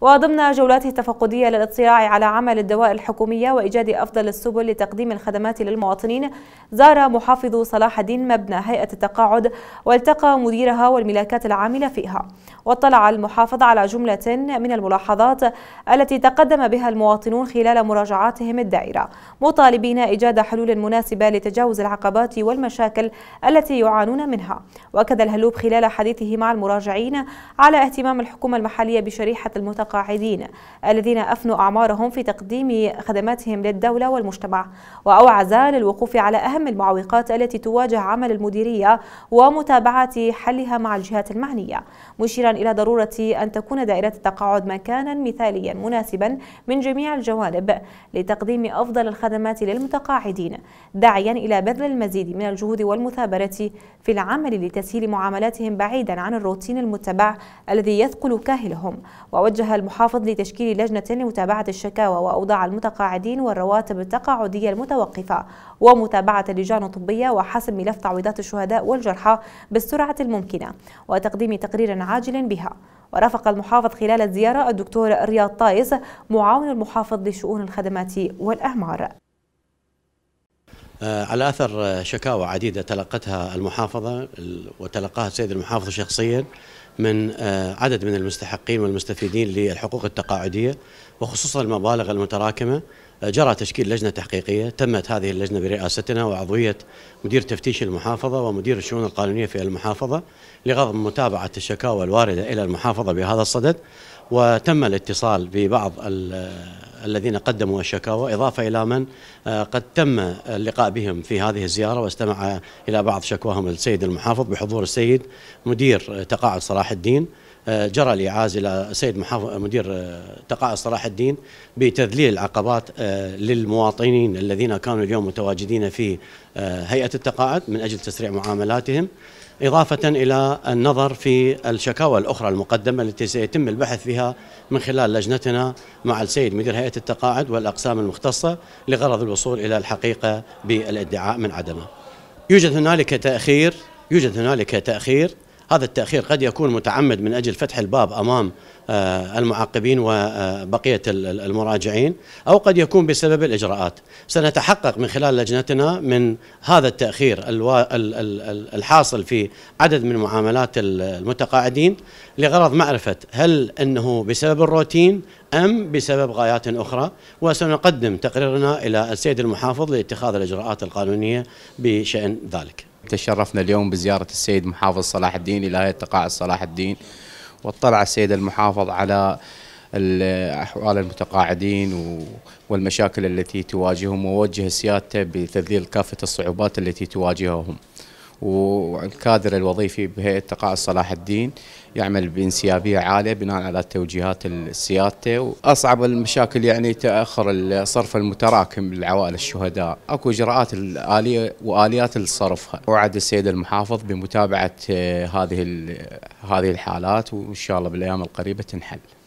وضمن جولاته التفقدية للاطلاع على عمل الدوائر الحكومية وإيجاد أفضل السبل لتقديم الخدمات للمواطنين زار محافظ صلاح الدين مبنى هيئة التقاعد والتقى مديرها والملاكات العاملة فيها واطلع المحافظ على جملة من الملاحظات التي تقدم بها المواطنون خلال مراجعاتهم الدائرة مطالبين إيجاد حلول مناسبة لتجاوز العقبات والمشاكل التي يعانون منها وأكد الهلوب خلال حديثه مع المراجعين على اهتمام الحكومة المحلية بشريحة المتقاعدين المتقاعدين الذين أفنوا أعمارهم في تقديم خدماتهم للدولة والمجتمع وأوعز للوقوف على أهم المعوقات التي تواجه عمل المديرية ومتابعة حلها مع الجهات المعنية مشيرا إلى ضرورة أن تكون دائرة التقاعد مكانا مثاليا مناسبا من جميع الجوانب لتقديم أفضل الخدمات للمتقاعدين داعيا إلى بذل المزيد من الجهود والمثابرة في العمل لتسهيل معاملاتهم بعيدا عن الروتين المتبع الذي يثقل كاهلهم ووجه المحافظ لتشكيل لجنة لمتابعة الشكاوى وأوضاع المتقاعدين والرواتب التقاعدية المتوقفة ومتابعة اللجان الطبية وحسم ملف تعويضات الشهداء والجرحى بالسرعة الممكنة وتقديم تقرير عاجل بها ورافق المحافظ خلال الزيارة الدكتور رياض طايس معاون المحافظ لشؤون الخدمات والأعمار آه، على أثر شكاوى عديدة تلقتها المحافظة وتلقاها السيد المحافظ شخصياً من آه، عدد من المستحقين والمستفيدين للحقوق التقاعدية وخصوصا المبالغ المتراكمة آه، جرى تشكيل لجنة تحقيقية تمت هذه اللجنة برئاستنا وعضوية مدير تفتيش المحافظة ومدير الشؤون القانونية في المحافظة لغرض متابعة الشكاوى الواردة إلى المحافظة بهذا الصدد وتم الاتصال ببعض الذين قدموا الشكاوى إضافة إلى من آه، قد تم اللقاء بهم في هذه الزيارة واستمع إلى بعض شكواهم السيد المحافظ بحضور السيد مدير تقاعد صلاح الدين آه، جرى الإعاز إلى السيد محافظ مدير آه، تقاعد صلاح الدين بتذليل العقبات للمواطنين الذين كانوا اليوم متواجدين في هيئة التقاعد من أجل تسريع معاملاتهم إضافة إلى النظر في الشكاوى الأخرى المقدمة التي سيتم البحث فيها من خلال لجنتنا مع السيد مدير هيئة التقاعد والأقسام المختصة لغرض الوصول إلى الحقيقة بالادعاء من عدمه يوجد هنالك تأخير يوجد هنالك تأخير هذا التأخير قد يكون متعمد من أجل فتح الباب أمام آه، المعاقبين وبقية المراجعين أو قد يكون بسبب الإجراءات سنتحقق من خلال لجنتنا من هذا التأخير الحاصل في عدد من معاملات المتقاعدين لغرض معرفة هل أنه بسبب الروتين أم بسبب غايات أخرى وسنقدم تقريرنا إلى السيد المحافظ لاتخاذ الإجراءات القانونية بشأن ذلك تشرفنا اليوم بزيارة السيد محافظ صلاح الدين إلى هيئة تقاعد صلاح الدين واطلع السيد المحافظ على أحوال المتقاعدين والمشاكل التي تواجههم ووجه سيادته بتذليل كافة الصعوبات التي تواجههم والكادر الوظيفي بهيئه تقاعد صلاح الدين يعمل بانسيابيه عاليه بناء على توجيهات سيادته واصعب المشاكل يعني تاخر الصرف المتراكم للعوائل الشهداء، اكو اجراءات الاليه واليات الصرف وعد السيد المحافظ بمتابعه آه، هذه هذه الحالات وان شاء الله بالايام القريبه تنحل.